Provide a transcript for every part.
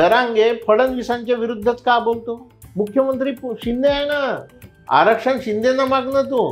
जरांगे फडणवीसांच्या विरुद्धच का बोलतो मुख्यमंत्री शिंदे आहे ना आरक्षण शिंदेनं मागणं तू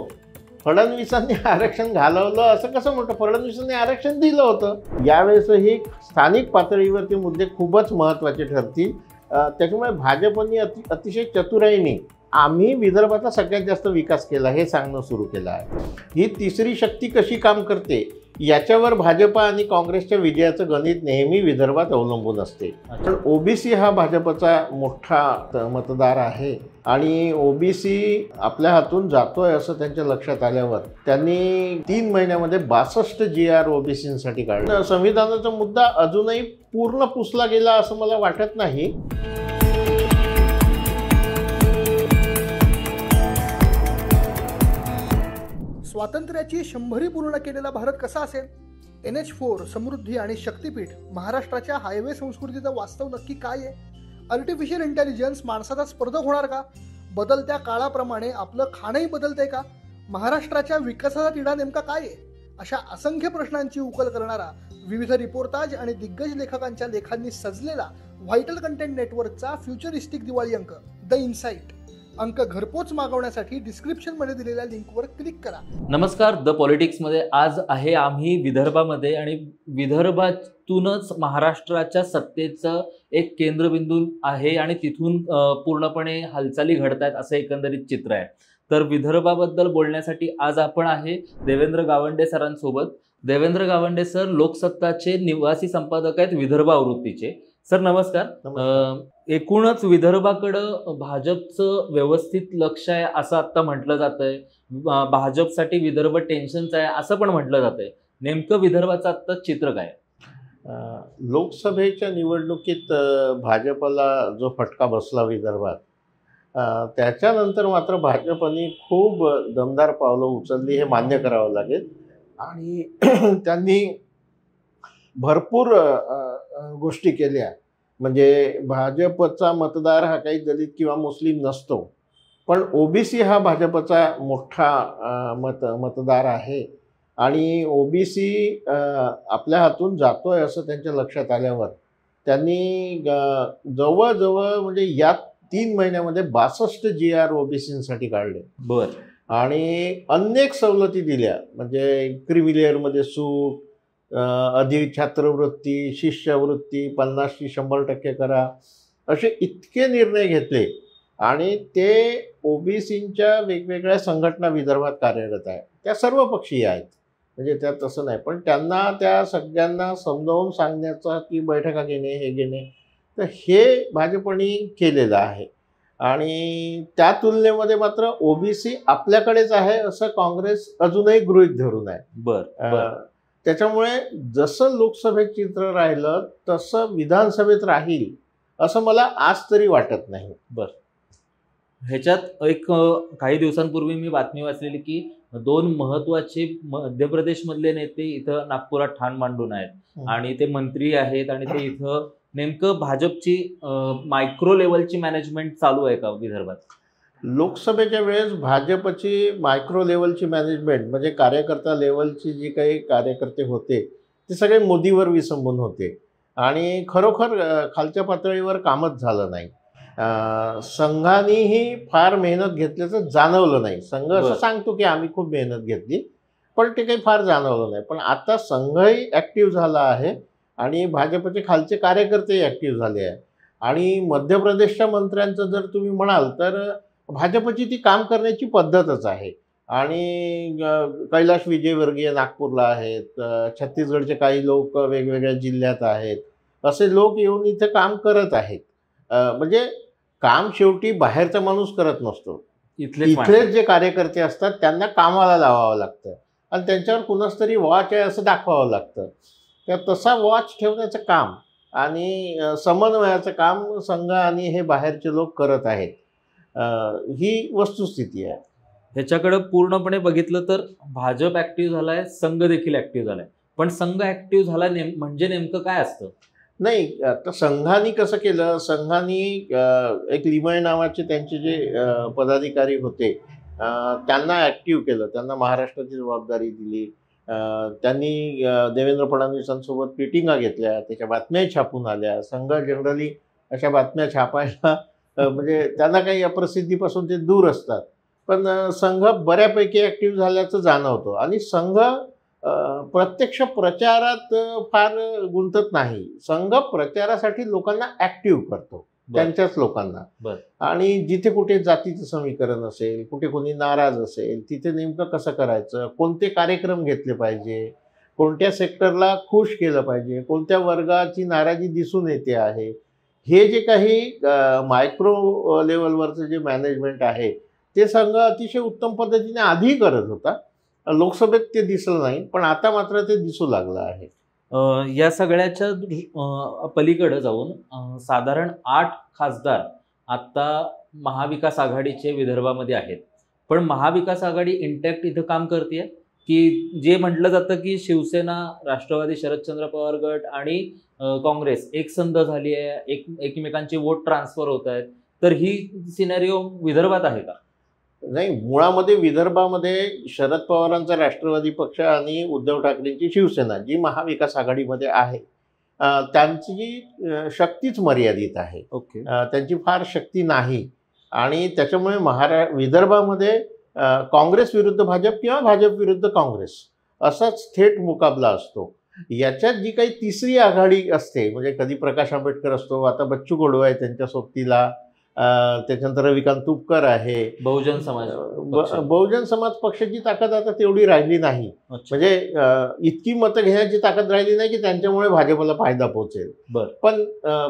फडणवीसांनी आरक्षण घालवलं असं कसं म्हणतो फडणवीसांनी आरक्षण दिलं होतं यावेळेस हे स्थानिक पातळीवरती मुद्दे खूपच महत्त्वाचे ठरतील त्याच्यामुळे भाजपनी अति अतिशय चतुराईने आम्ही विदर्भाचा सगळ्यात जास्त विकास केला हे सांगणं सुरू केलं आहे ही तिसरी शक्ती कशी काम करते याच्यावर भाजपा आणि काँग्रेसच्या विजयाचं गणित नेहमी विदर्भात अवलंबून असते तर ओबीसी हा भाजपचा मोठा मतदार आहे आणि ओबीसी आपल्या हातून जातोय असं त्यांच्या लक्षात आल्यावर त्यांनी तीन महिन्यामध्ये बासष्ट जी आर ओबीसीसाठी काढलं संविधानाचा मुद्दा अजूनही पूर्ण पुसला गेला असं मला वाटत नाही स्वातंत्र्याची शंभरी पूर्ण केलेला भारत कसा असेल एन एच फोर समृद्धी आणि शक्तीपीठ महाराष्ट्राच्या हायवे संस्कृतीचं वास्तव नक्की काय आहे आर्टिफिशियल इंटेलिजन्स माणसाचा स्पर्धक होणार का बदलत्या काळाप्रमाणे आपलं खाणंही बदलतंय का महाराष्ट्राच्या विकासाचा तिढा नेमका काय आहे अशा असंख्य प्रश्नांची उकल करणारा विविध रिपोर्टाज आणि दिग्गज लेखकांच्या लेखांनी सजलेला व्हायटल कंटेंट नेटवर्कचा फ्युचरिस्टिक दिवाळी अंक द इन्साईट अंक घरपोच मागवण्यासाठी मध्ये दिलेल्या लिंकवर क्लिक करा नमस्कार द पॉलिटिक्समध्ये आज आहे आम्ही विदर्भामध्ये आणि विदर्भातूनच महाराष्ट्राच्या सत्तेचं एक केंद्रबिंदू आहे आणि तिथून पूर्णपणे हालचाली घडत आहेत असं एकंदरीत चित्र आहे तर विदर्भाबद्दल बोलण्यासाठी आज आपण आहे देवेंद्र गावंडे सरांसोबत देवेंद्र गावंडे सर लोकसत्ताचे निवासी संपादक आहेत विदर्भ आवृत्तीचे सर नमस्कार एकूणच विदर्भाकडं भाजपचं व्यवस्थित लक्ष आहे असं आता म्हटलं जात आहे भाजपसाठी विदर्भ टेन्शनच आहे असं पण म्हटलं जात आहे नेमकं विदर्भाचं आत्ता चित्र काय लोकसभेच्या निवडणुकीत भाजपला जो फटका बसला विदर्भात त्याच्यानंतर मात्र भाजपने खूप दमदार पावलं उचलली हे मान्य करावं लागेल आणि त्यांनी भरपूर गोष्टी केल्या म्हणजे भाजपचा मतदार हा काही दलित किंवा मुस्लिम नसतो पण ओबीसी हा भाजपचा मोठा मत मतदार आहे आणि ओबीसी आपल्या हातून जातो आहे असं त्यांच्या लक्षात आल्यावर त्यांनी जवळजवळ म्हणजे या तीन महिन्यामध्ये बासष्ट जी आर ओबीसीसाठी काढले बर आणि अनेक सवलती दिल्या म्हणजे क्रिमिलेअरमध्ये सूट अधिक छात्रवृत्ती शिष्यवृत्ती पन्नासची शंभर टक्के करा असे इतके निर्णय घेतले आणि ते ओबीसींच्या वेगवेगळ्या संघटना विदर्भात कार्यरत आहे त्या सर्व पक्षीय आहेत म्हणजे त्या तसं नाही पण त्यांना त्या सगळ्यांना समजावून सांगण्याचा की बैठका घेणे हे घेणे तर हे भाजपने केलेलं आहे आणि त्या तुलनेमध्ये मात्र ओबीसी आपल्याकडेच आहे असं काँग्रेस अजूनही गृहित धरून आहे बरं त्याच्यामुळे जसं लोकसभेत चित्र राहिलं तसं विधानसभेत राहील असं मला आज तरी वाटत नाही बर ह्याच्यात एक काही दिवसांपूर्वी मी बातमी वाचलेली की दोन महत्वाचे मध्य मधले नेते इथं नागपुरात ठाण मांडून आहेत आणि ते मंत्री आहेत आणि ते इथं नेमकं भाजपची मायक्रो लेवलची मॅनेजमेंट चालू आहे का विदर्भात लोकसभेच्या वेळेस भाजपची मायक्रो लेवलची मॅनेजमेंट म्हणजे कार्यकर्ता लेवलची जी काही कार्यकर्ते होते ते सगळे मोदीवर विसंबून होते आणि खरोखर खालच्या पातळीवर कामच झालं नाही संघानेही फार मेहनत घेतल्याचं जाणवलं नाही संघ असं सांगतो की आम्ही खूप मेहनत घेतली पण ते काही फार जाणवलं नाही पण आता संघही ॲक्टिव्ह झाला आहे आणि भाजपचे खालचे कार्यकर्तेही ॲक्टिव्ह झाले आहे आणि मध्य प्रदेशच्या मंत्र्यांचं जर तुम्ही म्हणाल तर भाजपची ती काम करण्याची पद्धतच आहे आणि कैलाश विजयवर्गीय नागपूरला आहेत छत्तीसगडचे काही लोक वेगवेगळ्या जिल्ह्यात आहेत असे लोक येऊन इथे काम करत आहेत म्हणजे काम शेवटी बाहेरचा माणूस करत नसतो इथले इथलेच जे कार्यकर्ते असतात त्यांना कामाला लावावं लागतं आणि त्यांच्यावर कुणाच तरी वॉच आहे असं दाखवावं लागतं तर तसा वॉच ठेवण्याचं काम आणि समन्वयाचं काम संघ आणि हे बाहेरचे लोक करत आहेत ही वस्तुस्थिती आहे ह्याच्याकडं पूर्णपणे बघितलं तर भाजप ॲक्टिव्ह झाला आहे संघ देखील ॲक्टिव्ह झाला आहे पण संघ ॲक्टिव्ह झाला नेम म्हणजे नेमकं काय असतं नाही आता संघाने कसं केलं संघाने एक लिमय नावाचे त्यांचे जे पदाधिकारी होते त्यांना ॲक्टिव्ह केलं त्यांना महाराष्ट्राची जबाबदारी दिली त्यांनी देवेंद्र फडणवीसांसोबत मिटिंगा घेतल्या त्याच्या बातम्याही छापून आल्या संघ जनरली अशा बातम्या छापायला म्हणजे त्यांना काही अप्रसिद्धीपासून ते दूर असतात पण संघ बऱ्यापैकी ऍक्टिव्ह झाल्याचं जाणवतो आणि संघ प्रत्यक्ष प्रचारात फार गुंतत नाही संघ प्रचारासाठी लोकांना ॲक्टिव्ह करतो त्यांच्याच लोकांना आणि जिथे कुठे जातीचं समीकरण असेल कुठे कोणी नाराज असेल तिथे नेमकं कसं करायचं कोणते कार्यक्रम घेतले पाहिजे कोणत्या सेक्टरला खुश केलं पाहिजे कोणत्या वर्गाची नाराजी दिसून येते आहे हे जे काही मायक्रो लेवलवरचं जे मॅनेजमेंट आहे ते संघ अतिशय उत्तम पद्धतीने आधी करत होता लोकसभेत ते दिसलं नाही पण आता मात्र ते दिसू लागलं आहे या सगळ्याच्या पलीकडे जाऊन साधारण आठ खासदार आत्ता महाविकास आघाडीचे विदर्भामध्ये आहेत पण महाविकास आघाडी इंटॅक्ट इथं काम करते की जे म्हटलं जातं की शिवसेना राष्ट्रवादी शरदचंद्र पवार गट आणि काँग्रेस एकसंध झाली आहे एक एकमेकांचे वोट ट्रान्सफर होत आहेत तर ही सिनेरिओ विदर्भात आहे का नाही मुळामध्ये विदर्भामध्ये शरद पवारांचा राष्ट्रवादी पक्ष आणि उद्धव ठाकरेंची शिवसेना जी महाविकास आघाडीमध्ये आहे त्यांची शक्तीच मर्यादित आहे ओके त्यांची फार शक्ती नाही आणि त्याच्यामुळे महारा विदर्भामध्ये काँग्रेस विरुद्ध भाजप किंवा भाजप विरुद्ध काँग्रेस असाच थेट मुकाबला असतो याच्यात जी काही तिसरी आघाडी असते म्हणजे कधी प्रकाश आंबेडकर असतो आता बच्चू गोडवा आहे त्यांच्या सोबतीला त्याच्यानंतर रविकांत तुपकर आहे बहुजन समाज बहुजन समाज पक्षाची ताकद आता तेवढी राहिली नाही म्हणजे इतकी मतं घेण्याची ताकद राहिली नाही की त्यांच्यामुळे भाजपला फायदा पोहोचेल पण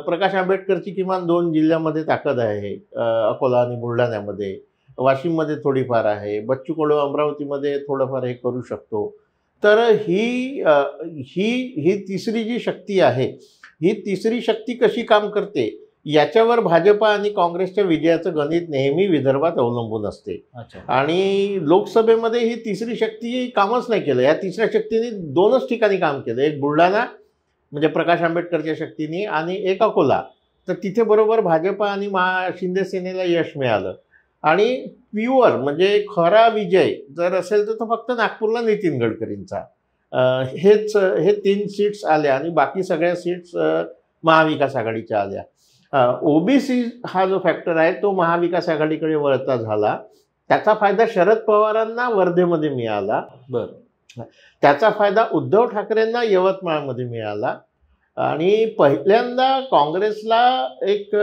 प्रकाश आंबेडकरची किमान दोन जिल्ह्यामध्ये ताकद आहे अकोला आणि बुलढाण्यामध्ये वाशिममध्ये थोडीफार आहे बच्चू कडू अमरावतीमध्ये थोडंफार हे करू शकतो तर ही ही ही तिसरी जी शक्ती आहे ही तिसरी शक्ती कशी काम करते याच्यावर भाजपा आणि काँग्रेसच्या विजयाचं गणित नेहमी विदर्भात अवलंबून असते आणि लोकसभेमध्ये ही तिसरी शक्ती कामच नाही केलं या तिसऱ्या शक्तीने दोनच ठिकाणी काम केलं एक बुलढाणा म्हणजे प्रकाश आंबेडकरच्या शक्तीने आणि एक अकोला तर तिथे बरोबर भाजपा आणि महा शिंदे सेनेला यश मिळालं आणि प्युअर म्हणजे खरा विजय जर असेल तर तो फक्त नागपूरला नितीन गडकरींचा हेच हे तीन सीट्स आल्या आणि बाकी सगळ्या सीट्स महाविकास आघाडीच्या आल्या ओबीसी हा जो फॅक्टर आहे तो महाविकास आघाडीकडे वळता झाला त्याचा फायदा शरद पवारांना वर्धेमध्ये मिळाला बरं त्याचा फायदा उद्धव ठाकरेंना यवतमाळमध्ये मिळाला आणि पहिल्यांदा काँग्रेसला एक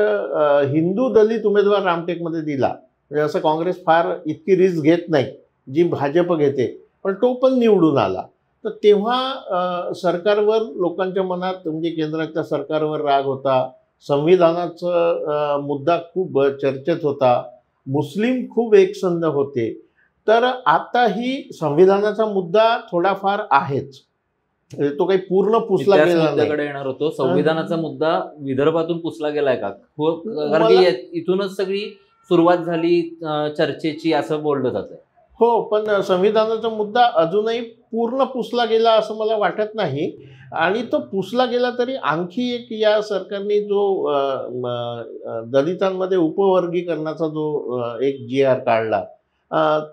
हिंदू दलित उमेदवार रामटेकमध्ये दिला म्हणजे असं काँग्रेस फार इतकी रिस्क घेत नाही जी भाजप घेते पण तो पण निवडून आला तर तेव्हा सरकारवर लोकांच्या मनात म्हणजे केंद्राच्या सरकारवर राग होता संविधानाचा मुद्दा खूप चर्चेत होता मुस्लिम खूप एकसंध होते तर आता ही संविधानाचा मुद्दा थोडाफार आहेच म्हणजे तो काही पूर्ण पुसला गेला येणार होतो संविधानाचा मुद्दा विदर्भातून पुसला गेलाय का इथूनच सगळी सुरुवात झाली चर्चेची असं बोललं जातं हो पण संविधानाचा मुद्दा अजूनही पूर्ण पुसला गेला असं मला वाटत नाही आणि तो पुसला गेला तरी आणखी एक या सरकारने जो दलितांमध्ये उपवर्गीकरणाचा जो एक जी आर काढला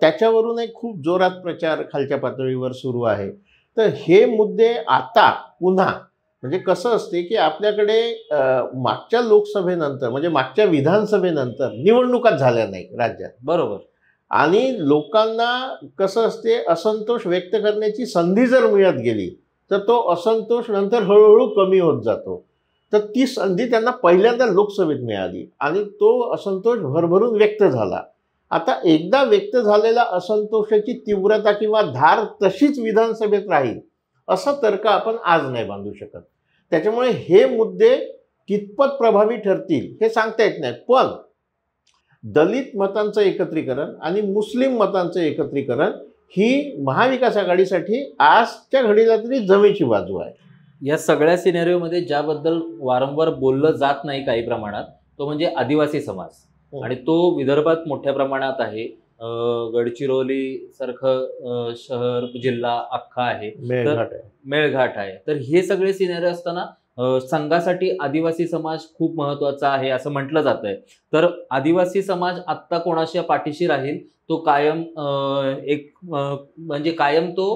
त्याच्यावरून एक खूप जोरात प्रचार खालच्या पातळीवर सुरू आहे तर हे मुद्दे आता पुन्हा म्हणजे कसं असते की आपल्याकडे मागच्या लोकसभेनंतर म्हणजे मागच्या विधानसभेनंतर निवडणुका झाल्या नाही राज्यात बरोबर आणि लोकांना कसं असते असंतोष व्यक्त करण्याची संधी जर मिळत गेली तर तो असंतोष नंतर हळूहळू कमी होत जातो तर ती संधी त्यांना पहिल्यांदा लोकसभेत मिळाली आणि तो असंतोष भरभरून व्यक्त झाला आता एकदा व्यक्त झालेला असंतोषाची तीव्रता किंवा धार तशीच विधानसभेत राहील असा तर्क आपण आज नाही बांधू शकत त्याच्यामुळे हे मुद्दे कितपत प्रभावी ठरतील हे सांगता येत नाही पण दलित मतांचं एकत्रीकरण आणि मुस्लिम मतांचं एकत्रीकरण ही महाविकास आघाडीसाठी आजच्या घडीला तरी जमेची बाजू आहे या सगळ्या सिनेरिओमध्ये ज्याबद्दल वारंवार बोललं जात नाही काही प्रमाणात तो म्हणजे आदिवासी समाज हो. आणि तो विदर्भात मोठ्या प्रमाणात आहे गडचिरोली सारखं शहर जिल्हा अख्खा आहे मेळघाट आहे तर हे सगळे सिनेरी असताना संघासाठी आदिवासी समाज खूप महत्वाचा आहे असं म्हटलं जात आहे तर आदिवासी समाज आत्ता कोणाशी पाठीशी राहील तो कायम एक म्हणजे कायम तो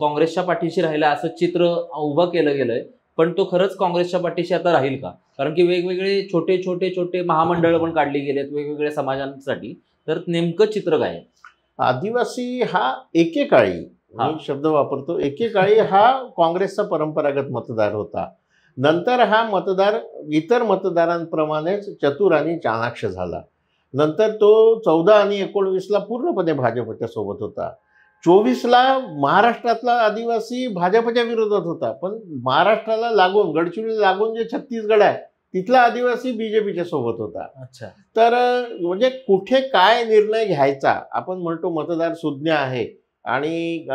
काँग्रेसच्या पाठीशी राहिला असं चित्र उभं केलं गेलंय पण तो खरंच काँग्रेसच्या पाठीशी आता राहील का कारण की वेगवेगळे छोटे छोटे छोटे महामंडळ पण काढली गेलेत वेगवेगळ्या समाजांसाठी तर नेमकं चित्र काय आदिवासी हा एकेकाळी हा शब्द वापरतो एकेकाळी हा काँग्रेसचा परंपरागत मतदार होता नंतर हा मतदार इतर मतदारांप्रमाणेच चतुर आणि चाणाक्ष झाला नंतर तो चौदा आणि एकोणवीसला पूर्णपणे भाजपच्या सोबत होता चोवीसला महाराष्ट्रातला आदिवासी भाजपच्या विरोधात होता पण महाराष्ट्राला लागून गडचिरोली लागून जे छत्तीसगड आहे तिथला आदिवासी बीजेपीच्या सोबत होता अच्छा तर म्हणजे कुठे काय निर्णय घ्यायचा आपण म्हणतो मतदार सुज्ञ आहे आणि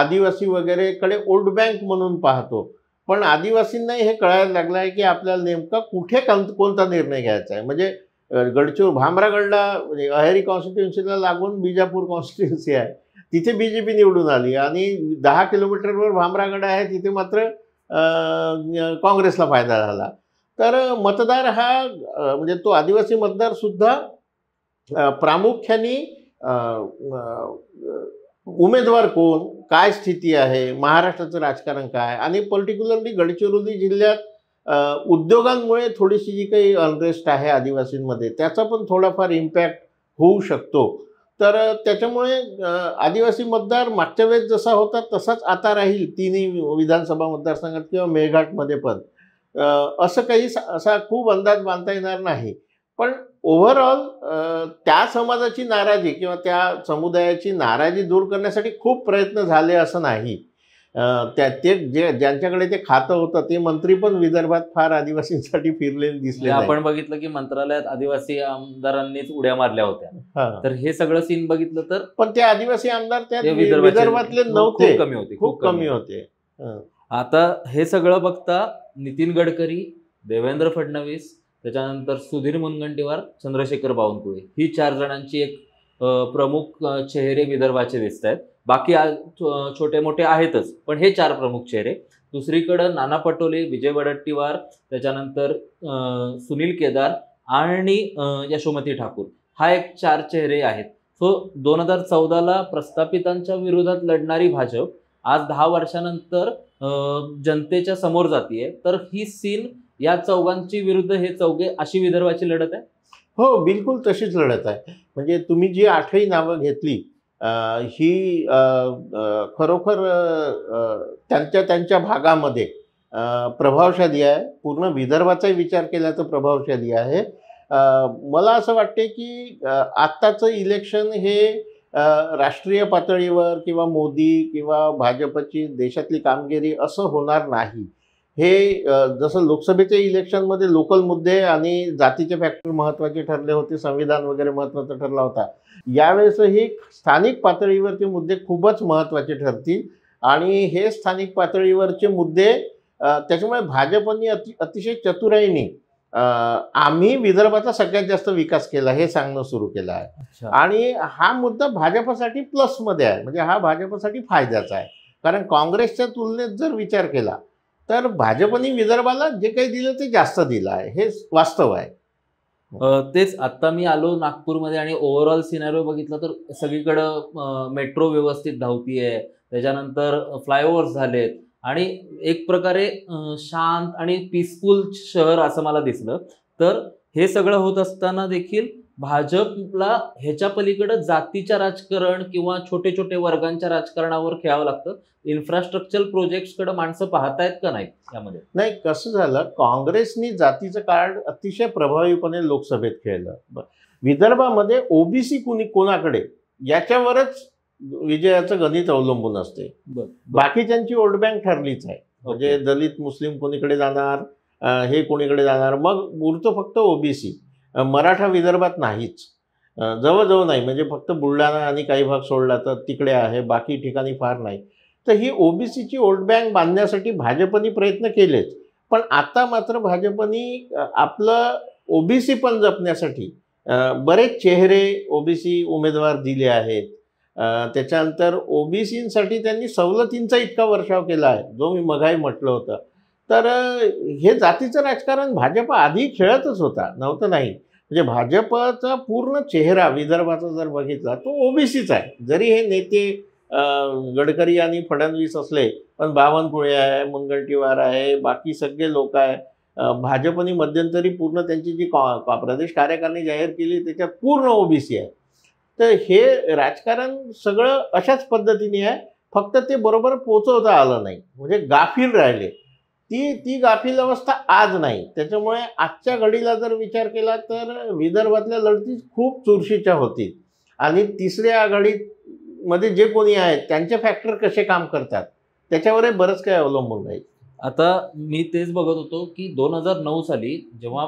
आदिवासी वगैरेकडे ओल्ड बँक म्हणून पाहतो पण आदिवासींनाही हे कळायला लागलं आहे की आपल्याला नेमका कुठे कोणता निर्णय घ्यायचा आहे म्हणजे गडचूर भामरागडला म्हणजे अहेरी कॉन्स्टिट्युन्सीला लागून बिजापूर कॉन्स्टिट्युन्सी आहे तिथे बी जे पी निवडून आली आणि दहा किलोमीटरवर भामरागड आहे तिथे मात्र काँग्रेसला फायदा झाला तर मतदार हा म्हणजे तो आदिवासी मतदारसुद्धा प्रामुख्याने उमेदवार कोण काय स्थिती आहे महाराष्ट्राचं राजकारण काय आणि पर्टिक्युलरली गडचिरोली जिल्ह्यात उद्योगांमुळे थोडीशी जी काही अनरेस्ट आहे आदिवासींमध्ये त्याचा पण थोडाफार इम्पॅक्ट होऊ शकतो तर त्याच्यामुळे आदिवासी मतदार मागच्या वेळेस जसा होता तसाच आता राहील तिन्ही विधानसभा मतदारसंघात किंवा मेळघाटमध्ये पण असं काही असा खूप अंदाज बांधता येणार नाही पण ओव्हरऑल त्या समाजाची नाराजी किंवा त्या समुदायाची नाराजी दूर करण्यासाठी खूप प्रयत्न झाले असं नाही त्या ते जे ज्यांच्याकडे ते खातं होतं ते मंत्री पण विदर्भात फार आदिवासींसाठी फिरलेले दिसले म्हणजे आपण बघितलं की मंत्रालयात आदिवासी आमदारांनीच उड्या मारल्या होत्या तर हे सगळं सीन बघितलं तर पण ते आदिवासी आमदार त्या विदर्भातले नव्हते कमी होते खूप कमी होते आता हे सगळं बघता नितीन गडकरी देवेंद्र फडणवीस त्याच्यानंतर सुधीर मुनगंटीवार चंद्रशेखर बावनकुळे ही चार जणांची एक प्रमुख चेहरे विदर्भाचे दिसत आहेत बाकी छोटे मोठे आहेतच पण हे चार प्रमुख चेहरे दुसरीकडं नाना पटोले विजय वडट्टीवार त्याच्यानंतर सुनील केदार आणि यशोमती ठाकूर हा एक चार चेहरे आहेत सो दोन हजार चौदाला प्रस्थापितांच्या विरोधात लढणारी भाजप आज दहा वर्षानंतर जनतेच्या समोर जातीये तर ही सीन या चौघांची विरुद्ध हे चौघे अशी विदर्भाची लढत आहे हो बिलकुल तशीच लढत आहे म्हणजे तुम्ही जी आठही नावं घेतली ही खरोखर त्यांच्या त्यांच्या भागामध्ये प्रभावशाली आहे पूर्ण विदर्भाचाही विचार केल्याचं प्रभावशाली आहे मला असं वाटते की आत्ताचं इलेक्शन हे राष्ट्रीय पातळीवर किंवा मोदी किंवा भाजपची देशातली कामगिरी असं होणार नाही हे जसं लोकसभेच्या इलेक्शनमध्ये लोकल मुद्दे आणि जातीचे फॅक्टर महत्त्वाचे ठरले होते संविधान वगैरे महत्त्वाचा ठरला होता यावेळेसही स्थानिक पातळीवरचे मुद्दे खूपच महत्त्वाचे ठरतील आणि हे स्थानिक पातळीवरचे मुद्दे त्याच्यामुळे भाजपनी अति अतिशय चतुराईने आम्ही विदर्भाचा सगळ्यात जास्त विकास केला हे सांगणं सुरू केलं आहे आणि हा मुद्दा भाजपसाठी प्लसमध्ये आहे म्हणजे हा भाजपसाठी फायद्याचा आहे कारण काँग्रेसच्या तुलनेत जर विचार केला तर भाजपने विदर्भाला जे काही दिलं ते जास्त दिलं आहे हे वास्तव आहे तेच आत्ता मी आलो नागपूरमध्ये आणि ओव्हरऑल सिनारिओ बघितलं तर सगळीकडं मेट्रो व्यवस्थित धावती आहे त्याच्यानंतर फ्लायओव्हर्स झालेत आणि एक प्रकारे शांत आणि पीसफुल शहर असं मला दिसलं तर हे सगळं होत असताना देखील भाजपला ह्याच्या पलीकडं जातीच्या राजकारण किंवा छोटे छोटे वर्गांच्या राजकारणावर खेळावं लागतं इन्फ्रास्ट्रक्चर प्रोजेक्टकडे माणसं पाहतायत का नाही यामध्ये नाही कसं झालं काँग्रेसनी जातीचं कार्ड अतिशय प्रभावीपणे लोकसभेत खेळलं विदर्भामध्ये ओबीसी कुणी कोणाकडे याच्यावरच विजयाचं गणित अवलंबून असते बाकीच्यांची वोट बँक ठरलीच आहे म्हणजे दलित मुस्लिम कोणीकडे जाणार हे कोणीकडे जाणार मग उरतो फक्त ओबीसी मराठा विदर्भात नाहीच जवळजवळ नाही म्हणजे फक्त बुलढाणा आणि काही भाग सोडला तर तिकडे आहे बाकी ठिकाणी फार नाही तर ही ओबीसीची वोट बँक बांधण्यासाठी भाजपनी प्रयत्न केलेच पण आता मात्र भाजपनी आपलं ओबीसी पण जपण्यासाठी बरेच चेहरे ओबीसी उमेदवार दिले आहेत त्याच्यानंतर ओबीसीसाठी त्यांनी सवलतींचा इतका वर्षाव केला आहे जो मी मघाई म्हटलं होतं तर हे जातीचं राजकारण भाजप आधी खेळतच होता नव्हतं नाही म्हणजे भाजपचा पूर्ण चेहरा विदर्भाचा जर बघितला तो ओबीसीचा आहे जरी हे नेते गडकरी आणि फडणवीस असले पण बावनकुळे आहे मुनगंटीवार आहे बाकी सगळे लोक आहे भाजपनी मध्यंतरी पूर्ण त्यांची जी कॉ प्रदेश कार्यकारिणी जाहीर केली त्याच्यात पूर्ण ओबीसी आहे तर हे राजकारण सगळं अशाच पद्धतीने आहे फक्त ते बरोबर पोचवता आलं नाही म्हणजे गाफील राहिले ती ती गाफील अवस्था आज नाही त्याच्यामुळे आजच्या घडीला जर विचार केला तर विदर्भातल्या लढती खूप चुरशीच्या होतील आणि तिसऱ्या आघाडीमध्ये जे कोणी आहेत त्यांचे फॅक्टर कसे काम करतात त्याच्यावरही बरंच काही अवलंबून राहील आता मी तेच बघत होतो की दोन हजार नऊ साली जेव्हा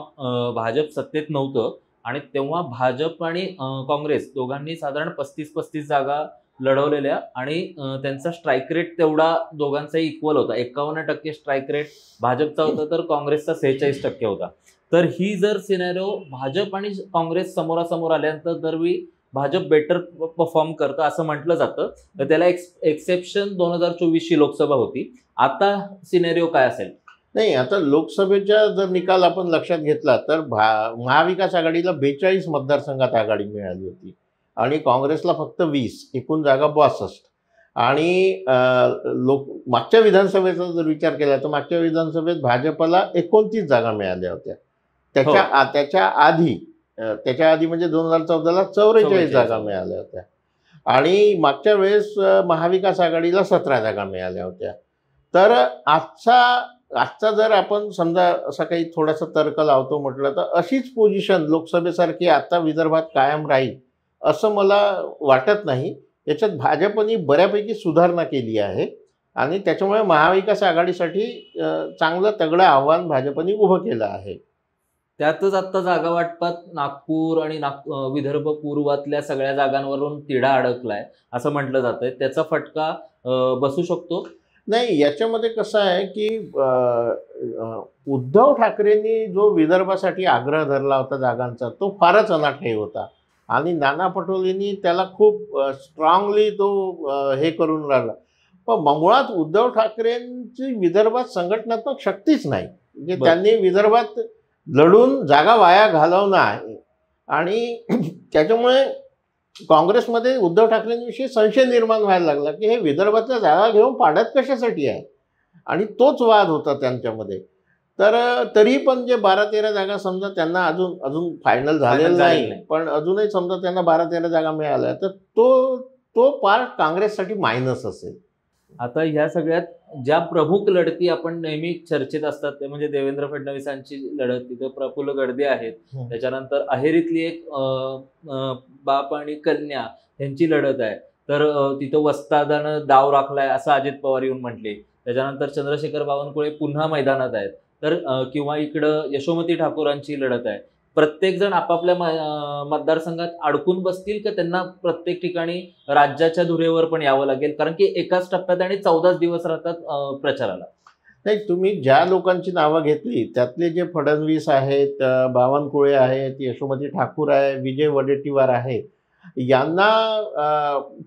भाजप सत्तेत नव्हतं आणि तेव्हा भाजप आणि काँग्रेस दोघांनी साधारण पस्तीस पस्तीस जागा लढवलेल्या आणि त्यांचा स्ट्राईक रेट तेवढा दोघांचाही इक्वल होता एक्कावन्न टक्के स्ट्राईक रेट भाजपचा होता तर काँग्रेसचा सेहेचाळीस टक्के होता तर ही जर सिनेरिओ भाजप आणि काँग्रेस समोरासमोर आल्यानंतर मी भाजप बेटर परफॉर्म करतं असं म्हटलं जातं तर त्याला एक्स एक्सेप्शन दोन हजार चोवीसची लोकसभा होती आता सिनेरिओ काय असेल नाही आता लोकसभेचा जर निकाल आपण लक्षात घेतला तर भा महाविकास आघाडीला बेचाळीस मतदारसंघात आघाडी मिळाली होती आणि काँग्रेसला फक्त वीस एकूण जागा बासष्ट आणि लोक मागच्या विधानसभेचा जर विचार केला तर मागच्या विधानसभेत भाजपला एकोणतीस जागा मिळाल्या होत्या त्याच्या हो. त्याच्या आधी त्याच्या आधी म्हणजे दोन हजार चौदाला चौवेचाळीस जागा मिळाल्या होत्या आणि मागच्या वेळेस महाविकास आघाडीला सतरा जागा मिळाल्या होत्या तर आजचा आजचा जर आपण समजा असा काही थोडासा तर्क लावतो म्हटलं तर अशीच पोझिशन लोकसभेसारखी आता विदर्भात कायम राहील असं मला वाटत नाही याच्यात भाजपने बऱ्यापैकी सुधारणा केली आहे आणि त्याच्यामुळे महाविकास आघाडीसाठी चांगलं तगडं आव्हान भाजपने उभं केलं आहे त्यातच आत्ता जागा वाटपात नागपूर आणि नाग विदर्भ पूर्वातल्या सगळ्या जागांवरून तिढा अडकलाय असं म्हटलं जात आहे त्याचा फटका बसू शकतो नाही याच्यामध्ये कसं आहे की उद्धव ठाकरेंनी जो विदर्भासाठी आग्रह धरला होता जागांचा तो फारच अनाठायी होता आणि नाना पटोलेंनी त्याला खूप स्ट्रॉंगली तो हे करून राहिला पण मुळात उद्धव ठाकरेंची विदर्भात संघटनात्मक शक्तीच नाही म्हणजे त्यांनी विदर्भात लढून जागा वाया घालवणं आहे आणि त्याच्यामुळे काँग्रेसमध्ये उद्धव ठाकरेंविषयी संशय निर्माण व्हायला लागला की हे विदर्भातल्या जागा घेऊन पाडत कशासाठी आहे आणि तोच वाद होता त्यांच्यामध्ये तर तरी पण जे बारा तेरा जागा समजा त्यांना अजून अजून फायनल झालेलं नाही पण अजूनही समजा त्यांना बारा तेरा जागा मिळाल्या तर तो तो पार्ट काँग्रेससाठी मायनस असेल आता ह्या सगळ्यात ज्या प्रमुख लढती आपण नेहमी चर्चेत असतात ते म्हणजे देवेंद्र फडणवीसांची लढत तिथं प्रफुल्ल गडदे आहेत हो. त्याच्यानंतर अहेरीतली एक बाप आणि कन्या यांची लढत आहे तर तिथं वस्तादानं दाव राखलाय असं अजित पवार येऊन म्हटले त्याच्यानंतर चंद्रशेखर बावनकुळे पुन्हा मैदानात आहेत तर किंवा इकडं यशोमती ठाकूरांची लढत आहे प्रत्येकजण आपापल्या मतदारसंघात अडकून बसतील का त्यांना प्रत्येक ठिकाणी राज्याच्या धुरेवर पण यावं लागेल कारण की एकाच टप्प्यात आणि चौदाच दिवस राहतात प्रचाराला नाही तुम्ही ज्या लोकांची नावं घेतली त्यातले जे फडणवीस आहेत बावनकुळे आहेत यशोमती ठाकूर आहे विजय वडेट्टीवार आहे यांना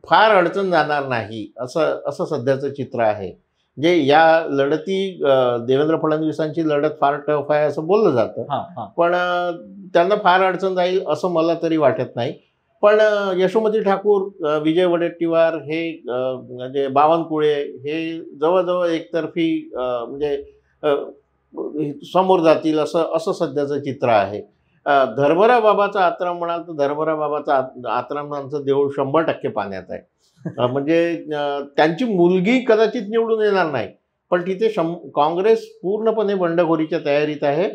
फार अडचण जाणार नाही असं असं सध्याचं चित्र आहे जे या लढती देवेंद्र फडणवीसांची लढत फार टफ आहे असं बोललं जातं पण त्यांना फार अडचण जाईल असं मला तरी वाटत नाही पण यशोमती ठाकूर विजय वडेट्टीवार हे म्हणजे बावनकुळे हे जवळजवळ एकतर्फी म्हणजे समोर जातील असं असं सध्याचं चित्र आहे धरभरा बाबाचा आत्रम म्हणाल तर धर्मरा बाबाचा आमचं देऊळ शंभर टक्के पाण्यात आहे म्हणजे त्यांची मुलगी कदाचित निवडून येणार नाही पण तिथे शं काँग्रेस पूर्णपणे बंडखोरीच्या तयारीत आहे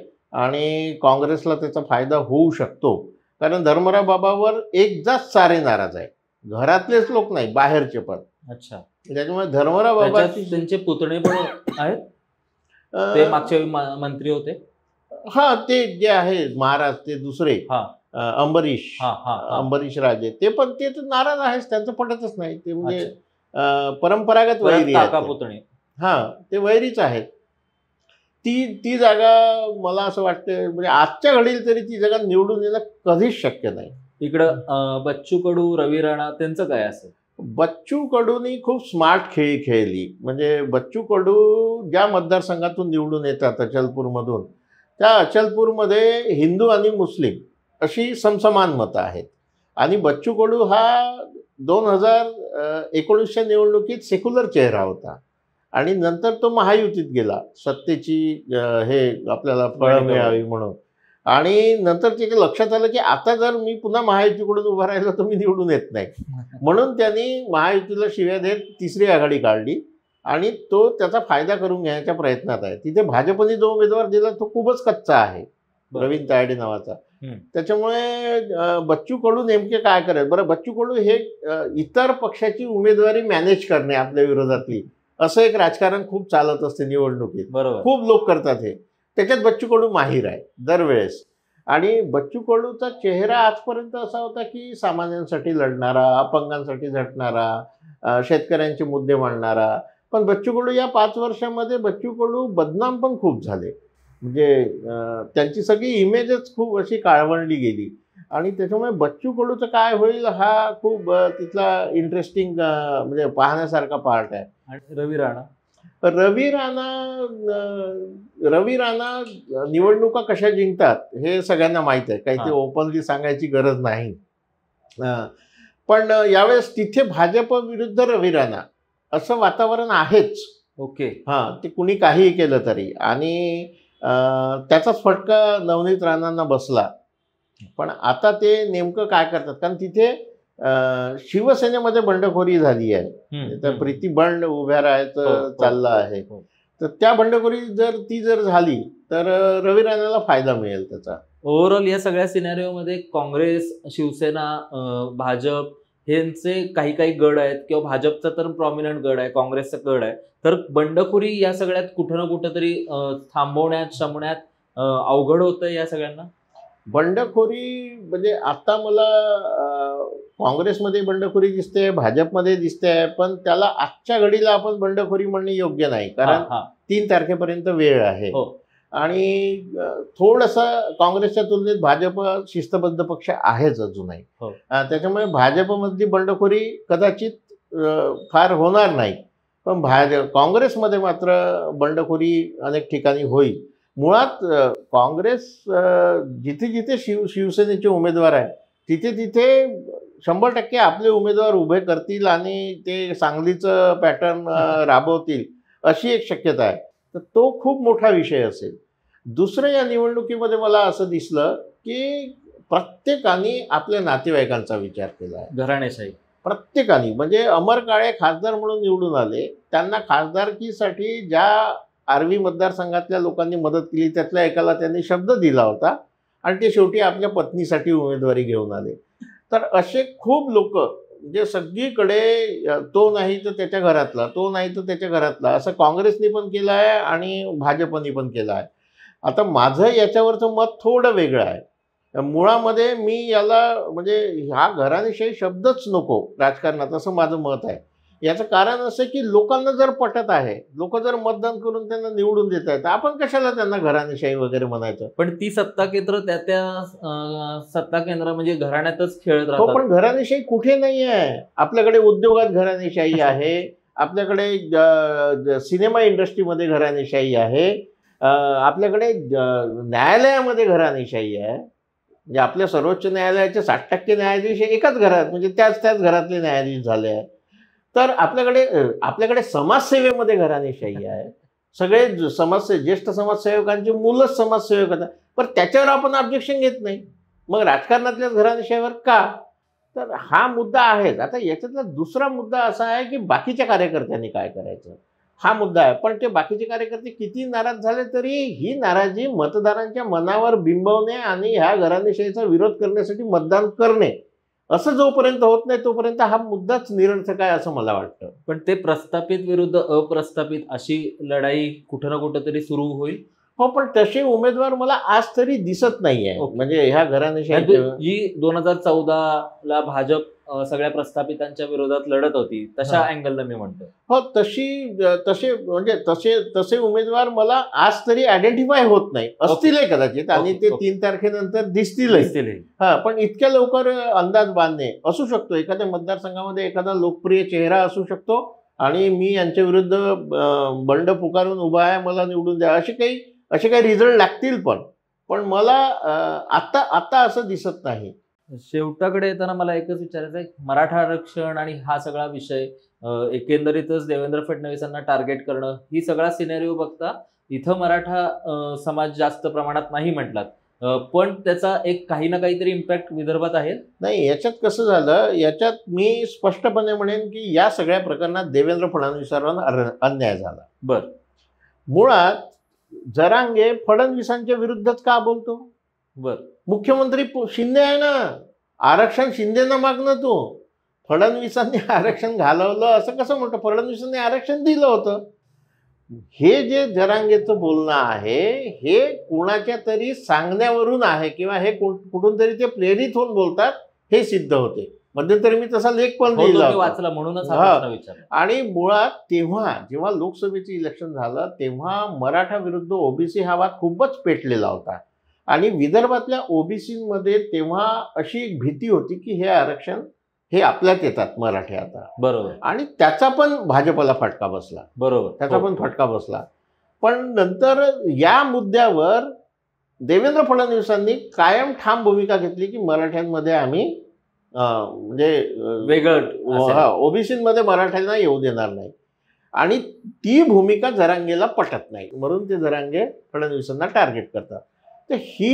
आणि काँग्रेसला त्याचा फायदा होऊ शकतो कारण धर्मराव बाबावर एकदाच सारे नाराज आहे घरातलेच लोक नाही बाहेरचे पण अच्छा त्याच्यामुळे धर्मराव बाबा त्यांचे पुतणे पण आहेत ते मागचे मंत्री होते हा ते जे आहे महाराज ते दुसरे हा अंबरीश अंबरीश राजे ते पण ते तर नाराज आहेच त्यांचं पटतच नाही ते म्हणजे परंपरागत वैरी हा ते वैरीच आहेत ती ती जागा मला असं वाटतं म्हणजे आजच्या घडील तरी ती जागा निवडून येणं कधीच शक्य नाही इकडं बच्चू कडू रवी राणा त्यांचं काय असेल बच्चू कडूनी खूप स्मार्ट खेळी खेळली म्हणजे बच्चू कडू ज्या मतदारसंघातून निवडून येतात अचलपूरमधून त्या अचलपूरमध्ये हिंदू आणि मुस्लिम अशी समसमान मतं आहेत आणि बच्चू कडू हा दोन हजार एकोणीसच्या निवडणुकीत सेक्युलर चेहरा होता आणि नंतर तो महायुतीत गेला सत्तेची हे आपल्याला फळ मिळावी म्हणून आणि नंतर तिथे लक्षात आलं की आता जर मी पुन्हा महायुतीकडून उभा राहिलो तर मी निवडून येत नाही म्हणून त्यांनी महायुतीला शिव्या देत तिसरी आघाडी काढली आणि तो त्याचा फायदा करून घेण्याच्या प्रयत्नात आहे तिथे भाजपने जो उमेदवार दिला तो खूपच कच्चा आहे प्रवीण तायडे नावाचा त्याच्यामुळे बच्चू कडू नेमके काय करेल बरं बच्चू कडू हे इतर पक्षाची उमेदवारी मॅनेज करणे आपल्या विरोधातली असं एक राजकारण खूप चालत असते निवडणुकीत बरोबर खूप लोक करतात हे त्याच्यात बच्चू कडू माहीर आहे दरवेळेस आणि बच्चू कडूचा चेहरा आजपर्यंत असा होता की सामान्यांसाठी लढणारा अपंगांसाठी झटणारा शेतकऱ्यांचे मुद्दे मांडणारा पण बच्चू कडू या पाच वर्षामध्ये बच्चू कडू बदनाम पण खूप झाले म्हणजे त्यांची सगळी इमेजच खूप अशी काळवणली गेली आणि त्याच्यामुळे बच्चू कडूचं काय होईल हा खूप तिथला इंटरेस्टिंग म्हणजे पाहण्यासारखा पार्ट आहे आणि रवी राणा रवी राणा रवी राणा निवडणुका कशा जिंकतात हे सगळ्यांना माहीत आहे काही ते ओपनली सांगायची गरज नाही पण यावेळेस तिथे भाजप विरुद्ध रवी राणा असं वातावरण आहेच ओके हां ते कुणी काहीही केलं तरी आणि त्याचाच फटका नवनीत राणांना बसला पण आता ते नेमकं काय करतात कारण तिथे शिवसेनेमध्ये बंडखोरी झाली आहे तर प्रीती बंड उभ्या राहायचं हो, हो, चाललं हो, आहे तर त्या बंडखोरी जर ती जर झाली तर रवी राणाला फायदा मिळेल त्याचा ओव्हरऑल या सगळ्या सिनेरिओमध्ये काँग्रेस शिवसेना भाजप यांचे काही काही गड आहेत किंवा भाजपचा तर प्रॉमिनंट गड आहे काँग्रेसचा गड आहे तर बंडखोरी या सगळ्यात कुठं ना कुठं तरी थांबवण्यात शमण्यात अवघड होतं या सगळ्यांना बंडखोरी म्हणजे आता मला काँग्रेसमध्ये बंडखोरी दिसते भाजपमध्ये दिसते पण त्याला आजच्या घडीला आपण बंडखोरी म्हणणे योग्य नाही कारण तीन तारखेपर्यंत वेळ आहे हो। आणि थोडंसं काँग्रेसच्या तुलनेत भाजप शिस्तबद्ध पक्ष आहेच अजूनही हो. त्याच्यामुळे भाजपमधली बंडखोरी कदाचित फार होणार नाही पण भाज काँग्रेसमध्ये मात्र बंडखोरी अनेक ठिकाणी होईल मुळात काँग्रेस जिथे जिथे शिव शिवसेनेचे उमेदवार आहेत तिथे तिथे शंभर टक्के आपले उमेदवार उभे करतील आणि ते सांगलीचं पॅटर्न राबवतील अशी एक शक्यता आहे तर तो खूप मोठा विषय असेल दुसरं या निवडणुकीमध्ये मला असं दिसलं की प्रत्येकाने आपल्या नातेवाईकांचा विचार केला आहे घराण्यासाहेब प्रत्येकाने म्हणजे अमर काळे खासदार म्हणून निवडून आले त्यांना खासदारकीसाठी ज्या आर्वी मतदारसंघातल्या लोकांनी मदत केली त्यातल्या एकाला त्यांनी शब्द दिला होता आणि ते शेवटी आपल्या पत्नीसाठी उमेदवारी घेऊन आले तर असे खूप लोक म्हणजे सगळीकडे तो नाही तर त्याच्या घरातला तो नाही तर त्याच्या घरातला असं काँग्रेसनी पण केलं आहे आणि भाजपनी पण केलं आहे आता माझं याच्यावरचं मत थोडं वेगळं आहे मुळामध्ये मी याला म्हणजे ह्या घराविषयी शब्दच नको राजकारणात असं माझं मत आहे याचं कारण असं की लोकांना जर पटत आहे लोक जर मतदान करून त्यांना निवडून देत आहेत आपण कशाला त्यांना घराणेशाही वगैरे म्हणायचं पण ती सत्ता केंद्र त्या त्या सत्ता केंद्र म्हणजे घराण्यातच खेळत हो, राहतो पण घराणेशाही कुठे नाही आहे आपल्याकडे उद्योगात घराणेशाही आहे आपल्याकडे सिनेमा इंडस्ट्रीमध्ये घराणेशाही आहे आपल्याकडे न्यायालयामध्ये घराणेशाही आहे म्हणजे आपल्या सर्वोच्च न्यायालयाचे साठ टक्के न्यायाधीश एकाच घरात म्हणजे त्याच त्याच घरातले न्यायाधीश झाले आहेत तर आपल्याकडे आपल्याकडे समाजसेवेमध्ये घराणेशाही आहे सगळे समाजसे ज्येष्ठ समाजसेवकांची मुलंच समाजसेवक होतात पण त्याच्यावर आपण ऑब्जेक्शन घेत नाही मग राजकारणातल्याच घराणेशाहीवर का तर हा मुद्दा आहेच आता याच्यातला दुसरा मुद्दा असा आहे की बाकीच्या कार्यकर्त्यांनी काय करायचं हा मुद्दा आहे पण ते बाकीचे कार्यकर्ते किती नाराज झाले तरी ही नाराजी मतदारांच्या मनावर बिंबवणे आणि ह्या घराणेशाहीचा विरोध करण्यासाठी मतदान करणे असं जोपर्यंत होत नाही तोपर्यंत हा मुद्दाच निरर्थक आहे असं मला वाटतं पण ते प्रस्थापित विरुद्ध अप्रस्थापित अशी लढाई कुठं ना कुठं तरी सुरू होईल हो पण तसे उमेदवार मला आज तरी दिसत नाहीये म्हणजे ह्या घराने ही दोन हजार ला भाजप सगळ्या प्रस्थापितांच्या विरोधात लढत होती तशा अँगलला मी म्हणतो हो तशी तसे म्हणजे तसे तसे उमेदवार मला आज तरी आयडेंटिफाय होत नाही असतील कदाचित आणि ते तीन तारखेनंतर दिसतील हा पण इतक्या लवकर अंदाज बांधणे असू शकतो एखाद्या मतदारसंघामध्ये एखादा लोकप्रिय चेहरा असू शकतो आणि मी यांच्या विरुद्ध बंड पुकारून उभा आहे मला निवडून द्या असे काही असे काही रिझल्ट लागतील पण पण मला आता आता असं दिसत नाही शेवटाकडे येताना मला एकच विचारायचं आहे मराठा आरक्षण आणि हा सगळा विषय एकंदरीतच देवेंद्र फडणवीसांना टार्गेट करणं ही सगळा सिनेरिओ बघता इथं मराठा समाज जास्त प्रमाणात नाही म्हटलात पण त्याचा एक काही ना काहीतरी इम्पॅक्ट विदर्भात आहे नाही याच्यात कसं झालं याच्यात मी स्पष्टपणे म्हणेन की या सगळ्या प्रकरणात देवेंद्र फडणवीसांवर अन्याय झाला बर मुळात जरांगे फडणवीसांच्या विरुद्धच का बोलतो बर मुख्यमंत्री शिंदे आहे ना आरक्षण शिंदेना माग ना तू फडणवीसांनी आरक्षण घालवलं असं कसं म्हणतो फडणवीसांनी आरक्षण दिलं होतं हे जे जरांगेचं बोलणं आहे हे कोणाच्या तरी सांगण्यावरून आहे किंवा हे कुठून तरी ते प्रेरित होऊन बोलतात हे सिद्ध होते मध्यंतरी मी तसा लेख पण लिहिला वाचला म्हणूनच आणि मुळात तेव्हा जेव्हा लोकसभेचं इलेक्शन झालं तेव्हा मराठा विरुद्ध ओबीसी हा वाद खूपच पेटलेला होता आणि विदर्भातल्या ओबीसीमध्ये तेव्हा अशी एक भीती होती की हे आरक्षण हे आपल्यात येतात मराठी आता बरोबर आणि त्याचा पण भाजपला फटका बसला बरोबर त्याचा हो. पण फटका बसला पण नंतर या मुद्द्यावर देवेंद्र फडणवीसांनी कायम ठाम भूमिका घेतली की मराठ्यांमध्ये आम्ही म्हणजे वेगळं ओबीसीमध्ये मराठ्यांना येऊ देणार नाही आणि ती भूमिका जरांगेला पटत नाही म्हणून ते जरांगे फडणवीसांना टार्गेट करतात तर ही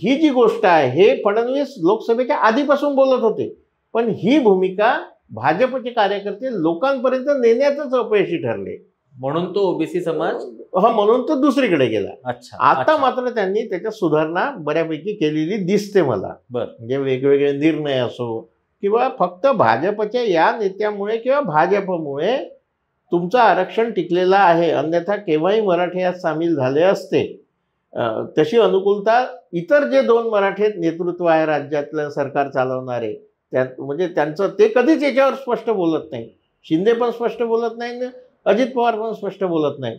ही जी गोष्ट आहे हे फडणवीस लोकसभेच्या आधीपासून बोलत होते पण ही भूमिका भाजपचे कार्यकर्ते लोकांपर्यंत नेण्यातच अपयशी ठरले म्हणून तो ओबीसी समाज हा म्हणून तो दुसरीकडे गेला अच्छा आता मात्र त्यांनी त्याच्या सुधारणा बऱ्यापैकी केलेली दिसते मला म्हणजे वेगवेगळे निर्णय असो किंवा फक्त भाजपच्या या नेत्यामुळे किंवा भाजपमुळे तुमचं आरक्षण टिकलेलं आहे अन्यथा केव्हाही मराठी यात सामील झाले असते तशी अनुकूलता इतर जे दोन मराठीत नेतृत्व आहे राज्यातलं सरकार चालवणारे त्या म्हणजे त्यांचं ते कधीच याच्यावर स्पष्ट बोलत नाही शिंदे पण स्पष्ट बोलत नाही अजित पवार पण स्पष्ट बोलत नाही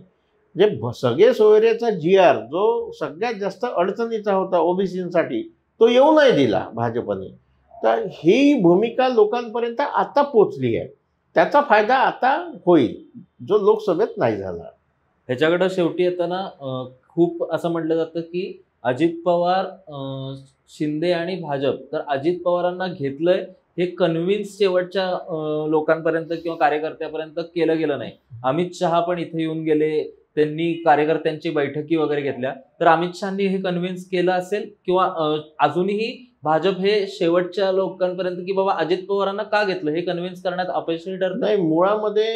जे सगळे सोयरेचा जी आर जो सगळ्यात जास्त अडचणीचा होता ओबीसीसाठी तो येऊ नाही दिला भाजपने तर ही भूमिका लोकांपर्यंत आता पोचली आहे त्याचा फायदा आता होईल जो लोकसभेत नाही झाला ह्याच्याकडं शेवटी येताना खूप असं म्हटलं जातं की अजित पवार शिंदे आणि भाजप तर अजित पवारांना घेतलंय हे कन्व्हिन्स शेवटच्या लोकांपर्यंत किंवा कार्यकर्त्यापर्यंत केलं गेलं नाही अमित शहा पण इथे येऊन गेले त्यांनी कार्यकर्त्यांची बैठकी वगैरे घेतल्या तर अमित शहानी हे कन्व्हिन्स केलं असेल किंवा अजूनही भाजप हे शेवटच्या लोकांपर्यंत की बाबा अजित पवारांना का घेतलं हे कन्व्हिन्स करण्यात अपयशी ठरत नाही मुळामध्ये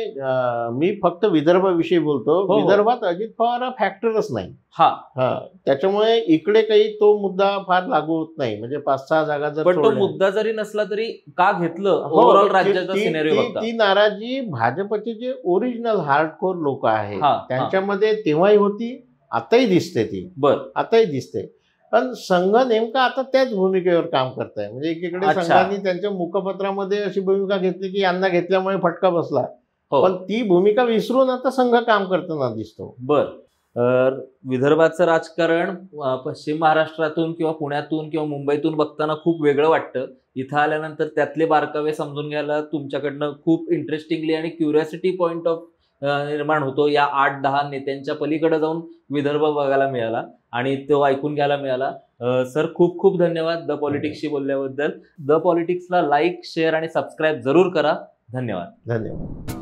मी फक्त विदर्भाविषयी बोलतो हो, हो. विदर्भात अजित पवार हा फॅक्टरच नाही हा हा त्याच्यामुळे इकडे काही तो मुद्दा फार लागू होत नाही म्हणजे पाच सहा जागा जर पण तो मुद्दा जरी नसला तरी का घेतलं ओव्हरऑल हो, म्हणजे राज्याचा ती नाराजी भाजपचे जे ओरिजिनल हार्डकोर लोक आहेत त्यांच्यामध्ये तेव्हाही होती आताही दिसते ती बर आताही दिसते पण संघ नेमका आता त्याच भूमिकेवर काम करत आहे म्हणजे एकीकडे संघांनी त्यांच्या मुखपत्रामध्ये अशी भूमिका घेतली की यांना घेतल्यामुळे फटका बसला हो. पण ती भूमिका विसरून आता संघ काम करताना दिसतो बर विदर्भाचं राजकारण पश्चिम महाराष्ट्रातून किंवा पुण्यातून किंवा मुंबईतून बघताना खूप वेगळं वाटतं इथं आल्यानंतर त्यातले बारकावे समजून घ्यायला तुमच्याकडनं खूप इंटरेस्टिंगली आणि क्युरियासिटी पॉईंट ऑफ निर्माण होतो या आठ दहा नेत्यांच्या पलीकडे जाऊन विदर्भ बघायला मिळाला आणि तो ऐकून घ्यायला मिळाला सर खूप खूप धन्यवाद द पॉलिटिक्सशी बोलल्याबद्दल द पॉलिटिक्सला लाईक शेअर आणि सबस्क्राईब जरूर करा धन्यवाद धन्यवाद